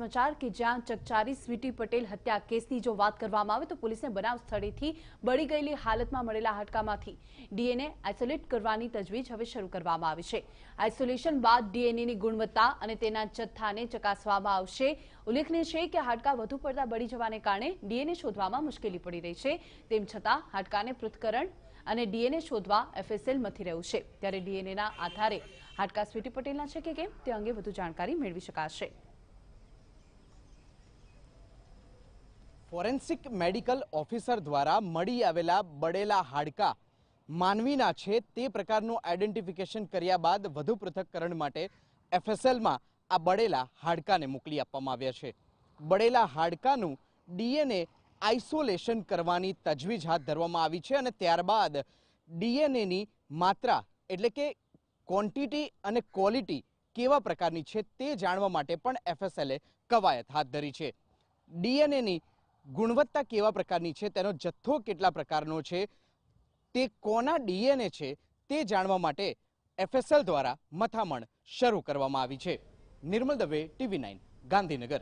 સમાચાર કે જ્યાં ચકચારી સ્વીટી પટેલ હત્યા કેસની જો વાત કરવામાં આવે તો પોલીસને બનાવ સ્થળેથી બળી ગયેલી હાલતમાં મળેલા હાડકામાંથી ડીએનએ આઇસોલેટ કરવાની તજવીજ હવે શરૂ કરવામાં આવી છે આઇસોલેશન બાદ ડીએનએની ગુણવત્તા અને તેના જથ્થાને ચકાસવામાં આવશે ઉલ્લેખનીય છે કે હાડકા વધુ પડતા બળી જવાને કારણે ડીએનએ શોધવામાં મુશ્કેલી પડી રહી છે તેમ છતાં હાડકાને પૃથ્થકરણ અને ડીએનએ શોધવા એફએસએલ મથી રહ્યું છે ત્યારે ડીએનએના આધારે હાડકા સ્વીટી પટેલના છે કે કેમ તે અંગે વધુ જાણકારી મેળવી શકાશે ફોરેન્સિક મેડિકલ ઓફિસર દ્વારા મળી આવેલા બળેલા હાડકા માનવીના છે તે પ્રકારનું આઈડેન્ટિફિકેશન કર્યા બાદ વધુ પૃથક્કરણ માટે એફએસએલમાં આ બળેલા હાડકાને મોકલી આપવામાં આવ્યા છે બળેલા હાડકાનું ડીએનએ આઇસોલેશન કરવાની તજવીજ હાથ ધરવામાં આવી છે અને ત્યારબાદ ડીએનએની માત્રા એટલે કે ક્વોન્ટિટી અને ક્વોલિટી કેવા પ્રકારની છે તે જાણવા માટે પણ એફએસએલે કવાયત હાથ ધરી છે ડીએનએની ગુણવત્તા કેવા પ્રકારની છે તેનો જથ્થો કેટલા પ્રકારનો છે તે કોના ડીએનએ છે તે જાણવા માટે એફએસએલ દ્વારા મથામણ શરૂ કરવામાં આવી છે નિર્મલ દવે ટીવી નાઇન ગાંધીનગર